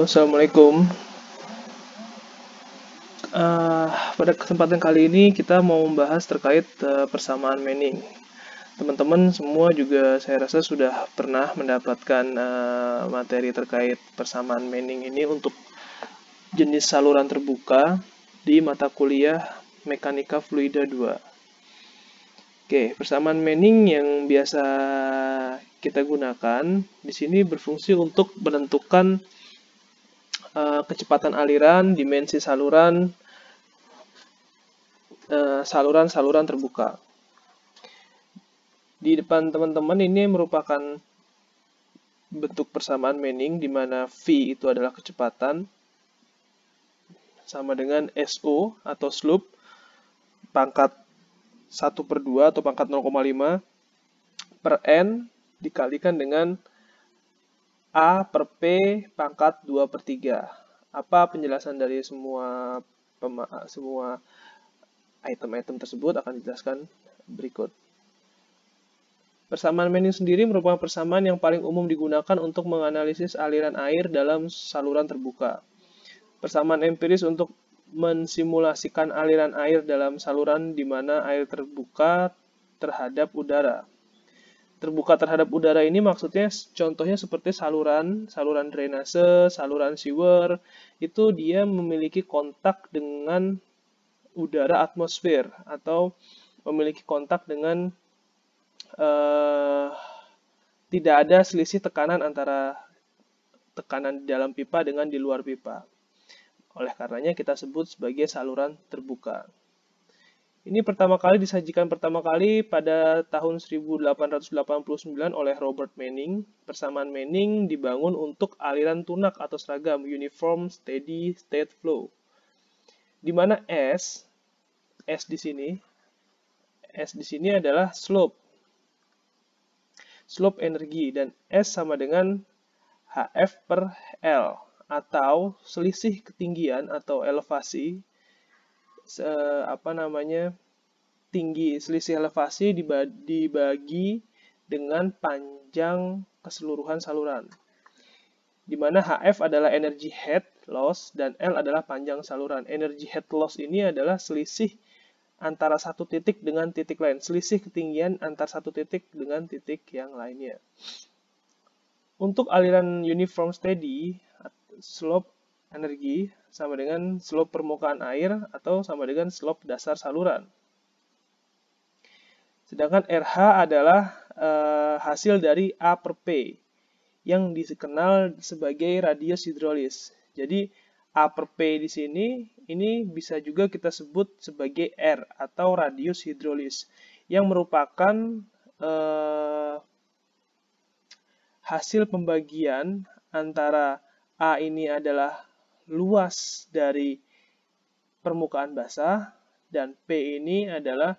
Assalamualaikum. Uh, eh, pada kesempatan kali ini kita mau membahas terkait uh, persamaan meaning. Teman-teman semua juga saya rasa sudah pernah mendapatkan uh, materi terkait persamaan meaning ini untuk jenis saluran terbuka di mata kuliah Mekanika Fluida 2. Oke, persamaan meaning yang biasa kita gunakan di sini berfungsi untuk menentukan Eh, kecepatan aliran, dimensi saluran, eh, saluran-saluran terbuka. Di depan teman-teman ini merupakan bentuk persamaan Manning di mana V itu adalah kecepatan sama dengan SO atau slope pangkat 1 per 2 atau pangkat 0,5 per N dikalikan dengan A per P pangkat 2 per 3. Apa penjelasan dari semua semua item-item tersebut akan dijelaskan berikut. Persamaan menu sendiri merupakan persamaan yang paling umum digunakan untuk menganalisis aliran air dalam saluran terbuka. Persamaan empiris untuk mensimulasikan aliran air dalam saluran di mana air terbuka terhadap udara terbuka terhadap udara ini maksudnya contohnya seperti saluran, saluran drainase, saluran sewer, itu dia memiliki kontak dengan udara atmosfer atau memiliki kontak dengan uh, tidak ada selisih tekanan antara tekanan di dalam pipa dengan di luar pipa. Oleh karenanya kita sebut sebagai saluran terbuka. Ini pertama kali disajikan pertama kali pada tahun 1889 oleh Robert Manning. Persamaan Manning dibangun untuk aliran tunak atau seragam Uniform Steady State Flow. Di mana S S di sini S di sini adalah slope. Slope energi dan S sama dengan HF per L atau selisih ketinggian atau elevasi se, apa namanya tinggi selisih elevasi dibagi dengan panjang keseluruhan saluran. Di mana HF adalah energy head loss dan L adalah panjang saluran. Energy head loss ini adalah selisih antara satu titik dengan titik lain, selisih ketinggian antara satu titik dengan titik yang lainnya. Untuk aliran uniform steady, slope energi sama dengan slope permukaan air atau sama dengan slope dasar saluran. Sedangkan RH adalah e, hasil dari A per P yang dikenal sebagai radius hidrolis. Jadi A per P di sini ini bisa juga kita sebut sebagai R atau radius hidrolis yang merupakan e, hasil pembagian antara A ini adalah luas dari permukaan basah dan P ini adalah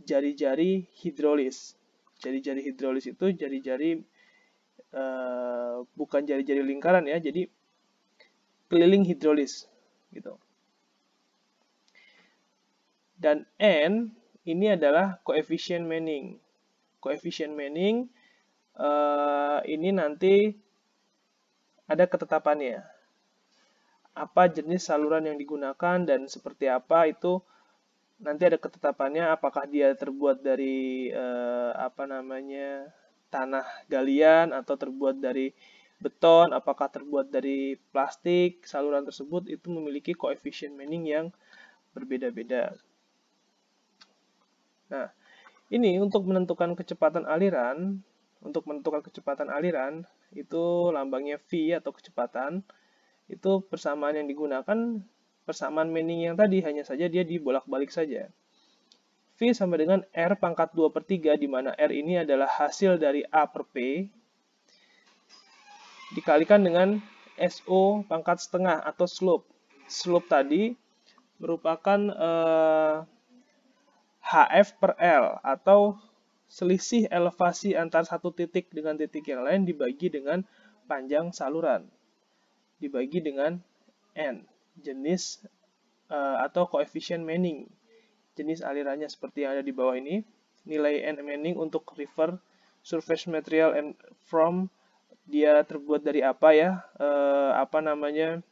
jari-jari hidrolis. Jari-jari hidrolis itu jari-jari uh, bukan jari-jari lingkaran ya, jadi keliling hidrolis gitu. Dan N ini adalah koefisien Manning. Koefisien Manning uh, ini nanti ada ketetapannya apa jenis saluran yang digunakan dan seperti apa itu nanti ada ketetapannya apakah dia terbuat dari eh, apa namanya tanah galian atau terbuat dari beton apakah terbuat dari plastik saluran tersebut itu memiliki koefisien mining yang berbeda-beda nah ini untuk menentukan kecepatan aliran untuk menentukan kecepatan aliran itu lambangnya V atau kecepatan itu persamaan yang digunakan persamaan meaning yang tadi, hanya saja dia dibolak-balik saja. V sama dengan R pangkat 2 per 3, di mana R ini adalah hasil dari A per P, dikalikan dengan SO pangkat setengah atau slope. Slope tadi merupakan eh, HF per L atau selisih elevasi antara satu titik dengan titik yang lain dibagi dengan panjang saluran dibagi dengan n jenis uh, atau koefisien Manning jenis alirannya seperti yang ada di bawah ini nilai n Manning untuk river surface material and from dia terbuat dari apa ya uh, apa namanya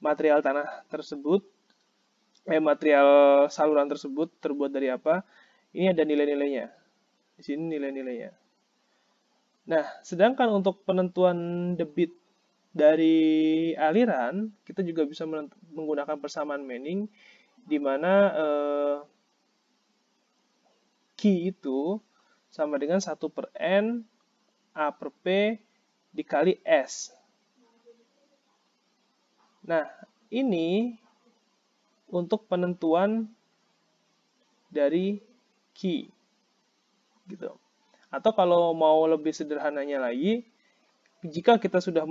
material tanah tersebut eh material saluran tersebut terbuat dari apa ini ada nilai-nilainya di sini nilai-nilainya nah sedangkan untuk penentuan debit dari aliran, kita juga bisa menggunakan persamaan Manning, di mana uh, eh, Q itu sama dengan 1 per N, A per P, dikali S. Nah, ini untuk penentuan dari Q. Gitu. Atau kalau mau lebih sederhananya lagi, jika kita sudah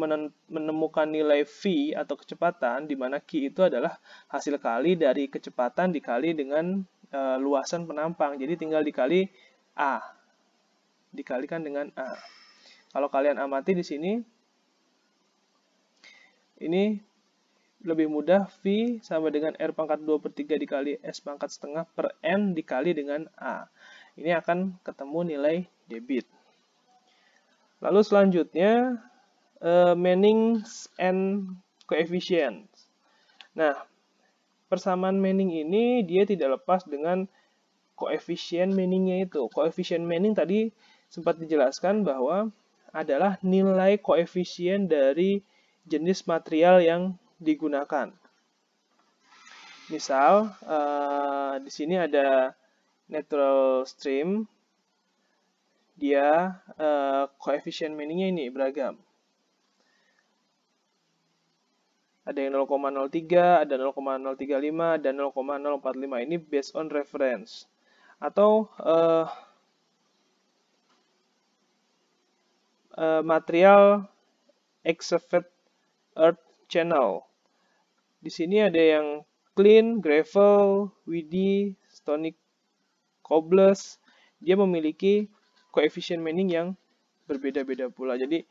menemukan nilai V atau kecepatan, di mana Q itu adalah hasil kali dari kecepatan dikali dengan e, luasan penampang. Jadi tinggal dikali A. Dikalikan dengan A. Kalau kalian amati di sini, ini lebih mudah V sama dengan R pangkat 2 per 3 dikali S pangkat setengah per N dikali dengan A. Ini akan ketemu nilai debit. Lalu selanjutnya uh, Mannings and coefficients. Nah, persamaan meaning ini dia tidak lepas dengan koefisien meaningnya itu. Koefisien meaning tadi sempat dijelaskan bahwa adalah nilai koefisien dari jenis material yang digunakan. Misal, uh, di sini ada natural stream dia uh, koefisien ini beragam. Ada yang 0,03, ada 0,035, dan 0,045. Ini based on reference. Atau uh, uh, material excavated earth channel. Di sini ada yang clean, gravel, weedy, stony cobbles. Dia memiliki koefisien mining yang berbeda-beda pula. Jadi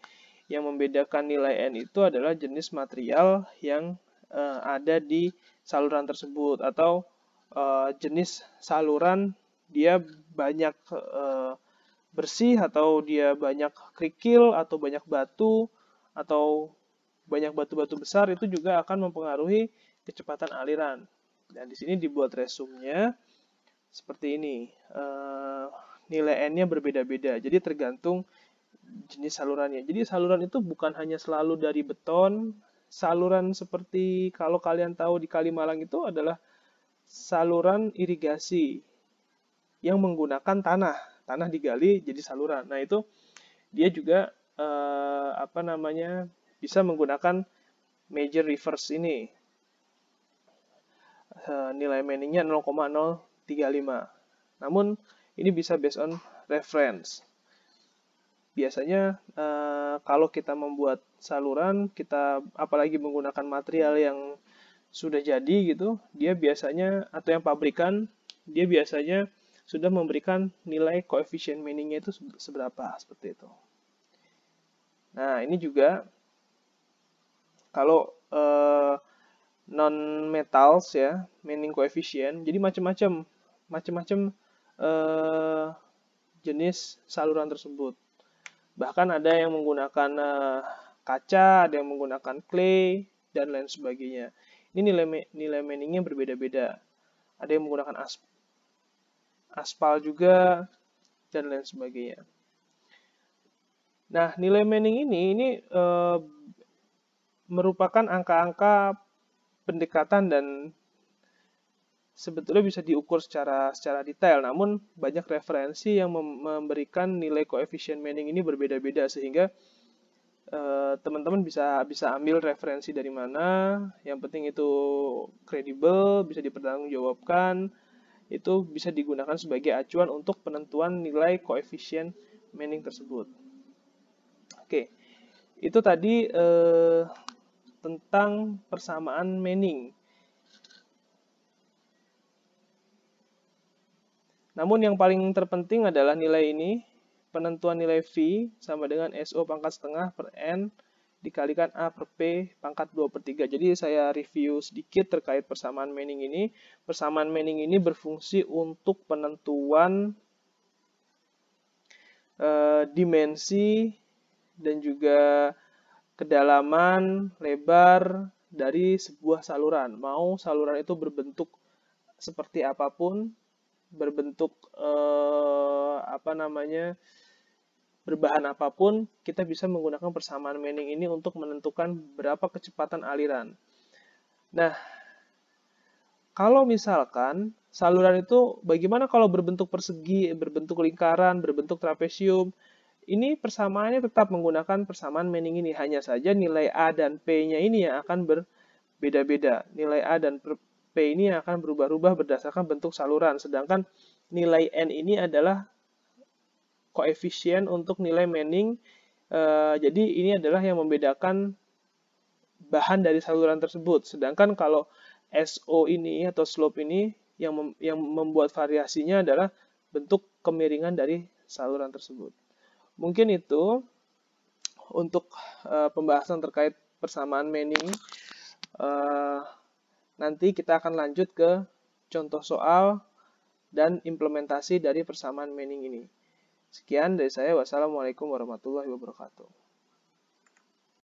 yang membedakan nilai N itu adalah jenis material yang uh, ada di saluran tersebut atau uh, jenis saluran dia banyak uh, bersih atau dia banyak kerikil atau banyak batu atau banyak batu-batu besar itu juga akan mempengaruhi kecepatan aliran. Dan di sini dibuat resumnya seperti ini. Uh, nilai n-nya berbeda-beda. Jadi tergantung jenis salurannya. Jadi saluran itu bukan hanya selalu dari beton. Saluran seperti kalau kalian tahu di Kalimalang itu adalah saluran irigasi yang menggunakan tanah. Tanah digali jadi saluran. Nah, itu dia juga eh, apa namanya? bisa menggunakan major reverse ini. Eh, nilai nya 0,035. Namun ini bisa based on reference. Biasanya uh, kalau kita membuat saluran, kita apalagi menggunakan material yang sudah jadi gitu, dia biasanya atau yang pabrikan, dia biasanya sudah memberikan nilai koefisien meaningnya itu seberapa seperti itu. Nah ini juga kalau uh, eh, non metals ya, meaning koefisien, jadi macam-macam, macam-macam uh, jenis saluran tersebut. Bahkan ada yang menggunakan uh, kaca, ada yang menggunakan clay, dan lain sebagainya. Ini nilai, nilai manning berbeda-beda. Ada yang menggunakan asp aspal juga, dan lain sebagainya. Nah, nilai mening ini ini e, merupakan angka-angka pendekatan dan sebetulnya bisa diukur secara secara detail. Namun banyak referensi yang memberikan nilai koefisien Manning ini berbeda-beda sehingga eh, teman-teman uh, bisa bisa ambil referensi dari mana. Yang penting itu kredibel, bisa dipertanggungjawabkan. Itu bisa digunakan sebagai acuan untuk penentuan nilai koefisien Manning tersebut. Oke. Itu tadi uh, tentang persamaan Manning Namun yang paling terpenting adalah nilai ini, penentuan nilai V sama dengan SO pangkat setengah per N dikalikan A per P pangkat 2 per 3. Jadi saya review sedikit terkait persamaan Manning ini. Persamaan Manning ini berfungsi untuk penentuan e, dimensi dan juga kedalaman, lebar dari sebuah saluran. Mau saluran itu berbentuk seperti apapun, berbentuk eh, apa namanya berbahan apapun, kita bisa menggunakan persamaan Manning ini untuk menentukan berapa kecepatan aliran. Nah, kalau misalkan saluran itu bagaimana kalau berbentuk persegi, berbentuk lingkaran, berbentuk trapesium, ini persamaannya tetap menggunakan persamaan Manning ini, hanya saja nilai A dan P-nya ini yang akan berbeda-beda. Nilai A dan ini akan berubah-ubah berdasarkan bentuk saluran, sedangkan nilai N ini adalah koefisien untuk nilai Manning. E, jadi ini adalah yang membedakan bahan dari saluran tersebut. Sedangkan kalau SO ini atau slope ini yang mem yang membuat variasinya adalah bentuk kemiringan dari saluran tersebut. Mungkin itu untuk e, pembahasan terkait persamaan Manning. Uh, Nanti kita akan lanjut ke contoh soal dan implementasi dari persamaan meaning ini. Sekian dari saya. Wassalamualaikum warahmatullahi wabarakatuh.